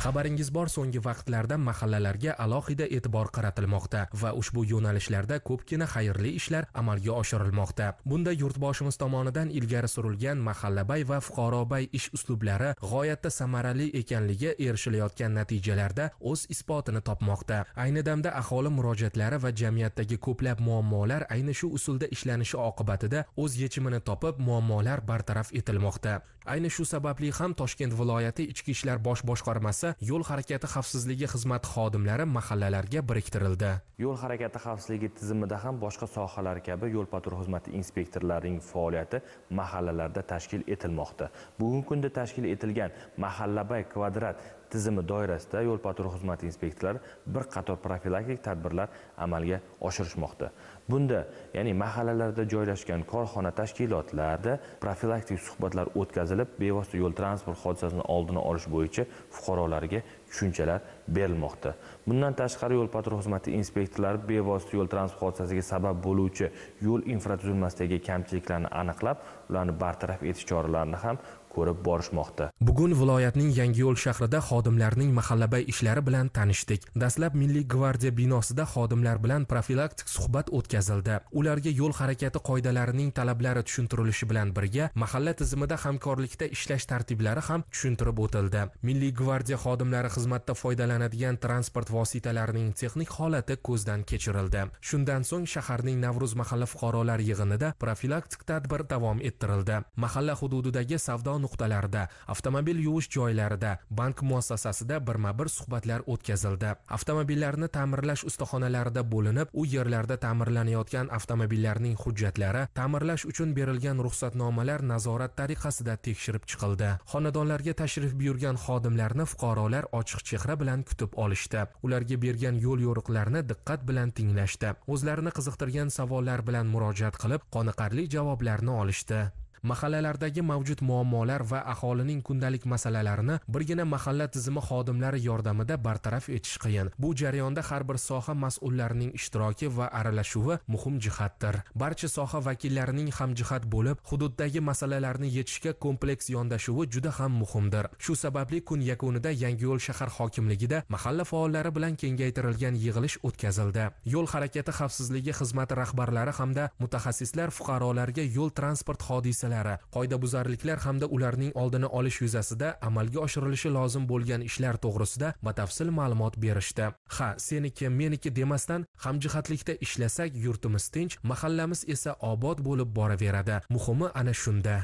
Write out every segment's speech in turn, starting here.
xabaringiz bor so'nggi vaqtlarda mahallalarga alohida e'tibor qaratilmoqda va ushbu yo'nalishlarda ko'pgina xayrli ishlar amalga oshirilmoqda bunda yurtboshimiz tomonidan ilgari surilgan mahallabay va fuqarobay ish uslublari g'oyatda samarali ekanligi erishilayotgan natijalarda o'z isbotini topmoqda ayni damda aholi murojaatlari va jamiyatdagi ko'plab muammolar ayni shu usulda ishlanishi oqibatida o'z yechimini topib muammolar bartaraf etilmoqda ayni shu sababli ham toshkent viloyati ichki ishlar bosh boshqarmasi yo'l harakati xavfsizligi xizmati xodimlari mahallalarga biriktirildi yo'l harakati xavfsizligi tizimida ham boshqa sohalar kabi yo'l patrul xizmati inspektorlarining faoliyati mahallalarda tashkil etilmoqda bugungi kunda tashkil etilgan mahallabay kvadrat tizimi doirasida yo'l patrul xizmati inspektorlari bir qator profilaktik tadbirlar amalga oshirishmoqda bunda ya'ni mahallalarda joylashgan korxona tashkilotlarda profilaktik suhbatlar o'tkazilib bevosita yo'l transport hodisasini oldini olish bo'yicha fuqarolarga tushunchalar berilmoqda bundan tashqari yo'l patrul xizmati inspektorlari bevosita yo'l transport hodisasiga sabab bo'luvchi yo'l infratuzilmasidagi kamchiliklarni aniqlab ularni bartaraf etish choralarini ham ko'rib borishmoqda bugun viloyatning yangiyo'l shahrida xodimlarning mahallabay ishlari bilan tanishdik dastlab milliy gvardiya binosida xodimlar bilan profilaktik suhbat o'tkazildi ularga yo'l harakati qoidalarining talablari tushuntirilishi bilan birga mahalla tizimida hamkorlikda ishlash tartiblari ham tushuntirib o'tildi milliy gvardiya xodimlari xizmatda foydalanadigan transport vositalarining texnik holati ko'zdan kechirildi shundan so'ng shaharning navruz mahalla fuqarolar yig'inida profilaktik tadbir davom ettirildi mahalla hududidagi savdo nuqtalarida avtomobil yuvish joylarida bank muassasasida birma bir suhbatlar o'tkazildi avtomobillarni ta'mirlash ustaxonalarida bo'linib u yerlarda ta'mirlanayotgan avtomobillarning hujjatlari ta'mirlash uchun berilgan ruxsatnomalar nazorat tariqasida tekshirib chiqildi xonadonlarga tashrif buyurgan xodimlarni fuqarolar ochiq chehra bilan kutib olishdi ularga bergan yo'l yo'riqlarni diqqat bilan tinglashdi o'zlarini qiziqtirgan savollar bilan murojaat qilib qoniqarli javoblarni olishdi mahallalardagi mavjud muammolar va aholining kundalik masalalarini birgina mahalla tizimi xodimlari yordamida bartaraf etish qiyin bu jarayonda har bir soha mas'ullarining ishtiroki va aralashuvi muhim jihatdir barcha soha vakillarining hamjihat bo'lib hududdagi masalalarni yechishga kompleks yondashuvi juda ham muhimdir shu sababli kun yakunida yangiyo'l shahar hokimligida mahalla faollari bilan kengaytirilgan yig'ilish o'tkazildi yo'l harakati xavfsizligi xizmati rahbarlari hamda mutaxassislar fuqarolarga yo'l transport hodisalari hodisalari qoidabuzarliklar hamda ularning oldini olish yuzasida amalga oshirilishi lozim bo'lgan ishlar to'g'risida batafsil ma'lumot berishdi ha seniki meniki demasdan hamjihatlikda ishlasak yurtimiz tinch mahallamiz esa obod bo'lib boraveradi muhimi ana shunda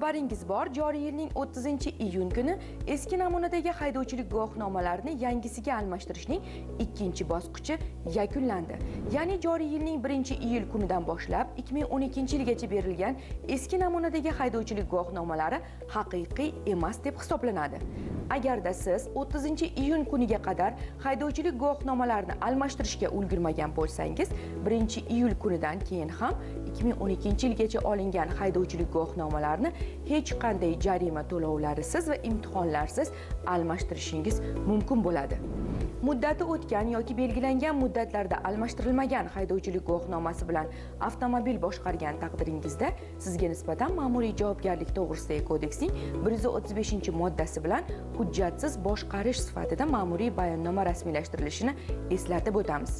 Xabaringiz bor, joriy yilning 30-iyun kuni eski namunadagi haydovchilik guvohnomalarini yangisiga almashtirishning ikkinchi bosqichi yakunlandi. Ya'ni joriy yilning 1-iyul kunidan boshlab 2012-yilgacha berilgan eski namunadagi haydovchilik guvohnomalari haqiqiy emas deb hisoblanadi. Agarda siz 30-iyun kuniga qadar haydovchilik guvohnomalarini almashtirishga ulgurmagan bo'lsangiz, 1-iyul kunidan keyin ham 2012-yilgacha olingan haydovchilik guvohnomalarini hech qanday jarima to'lovlarisiz va imtihonlarsiz almashtirishingiz mumkin bo'ladi muddati o'tgan yoki belgilangan muddatlarda almashtirilmagan haydovchilik guvohnomasi bilan avtomobil boshqargan taqdiringizda sizga nisbatan ma'muriy javobgarlik to'g'risidagi kodeksning 135 moddasi bilan hujjatsiz boshqarish sifatida ma'muriy bayonnoma rasmiylashtirilishini eslatib o'tamiz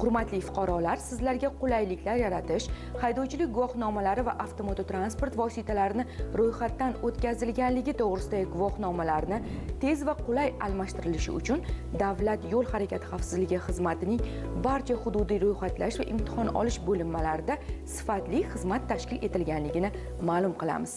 hurmatli fuqarolar sizlarga qulayliklar yaratish haydovchilik guvohnomalari va avtomototransport vositalarini ro'yxatdan o'tkazilganligi to'g'risidagi guvohnomalarni tez va qulay almashtirilishi uchun davlat yo'l harakati xavfsizligi xizmatining barcha hududiy ro'yxatlash va imtihon olish bo'linmalarida sifatli xizmat tashkil etilganligini ma'lum qilamiz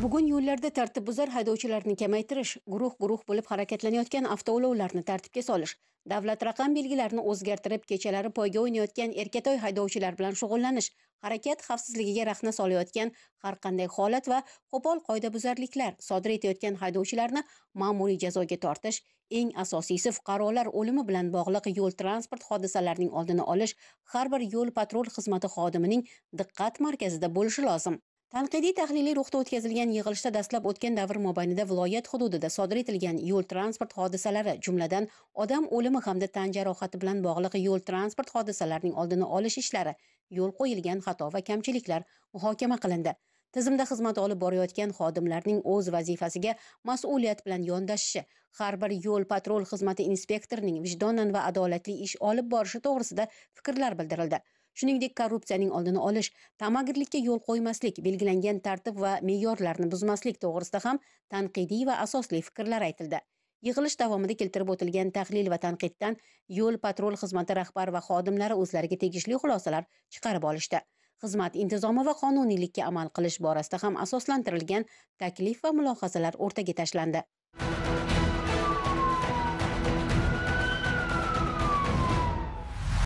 bugun yo'llarda tartibbuzar haydovchilarni kamaytirish guruh guruh bo'lib harakatlanayotgan avtoulovlarni tartibga solish davlat raqam belgilarini o'zgartirib kechalari poyga o'ynayotgan erkatoy haydovchilar bilan shug'ullanish harakat xavfsizligiga rahna solayotgan har qanday holat va qo'pol qoidabuzarliklar sodir etayotgan haydovchilarni ma'muriy jazoga tortish eng asosiysi fuqarolar o'limi bilan bog'liq yo'l transport hodisalarining oldini olish har bir yo'l patrul xizmati xodimining diqqat markazida bo'lishi lozim tanqidiy tahliliy ruhda o'tkazilgan yig'ilishda dastlab o'tgan davr mobaynida viloyat hududida sodir etilgan yo'l transport hodisalari jumladan odam o'limi hamda tan jarohati bilan bog'liq yo'l transport hodisalarining oldini olish ishlari yo'l qo'yilgan xato va kamchiliklar muhokama qilindi tizimda xizmat olib borayotgan xodimlarning o'z vazifasiga mas'uliyat bilan yondashishi har bir yo'l patrul xizmati inspektorining vijdonan va adolatli ish olib borishi to'g'risida fikrlar bildirildi shuningdek korrupsiyaning oldini olish ta'magirlikka yo'l qo'ymaslik belgilangan tartib va me'yorlarni buzmaslik to'g'risida ham tanqidiy va asosli fikrlar aytildi yig'ilish davomida keltirib o'tilgan tahlil va tanqiddan yo'l patrul xizmati rahbari va xodimlari o'zlariga tegishli xulosalar chiqarib olishdi xizmat intizomi va qonuniylikka amal qilish borasida ham asoslantirilgan taklif va mulohazalar o'rtaga tashlandi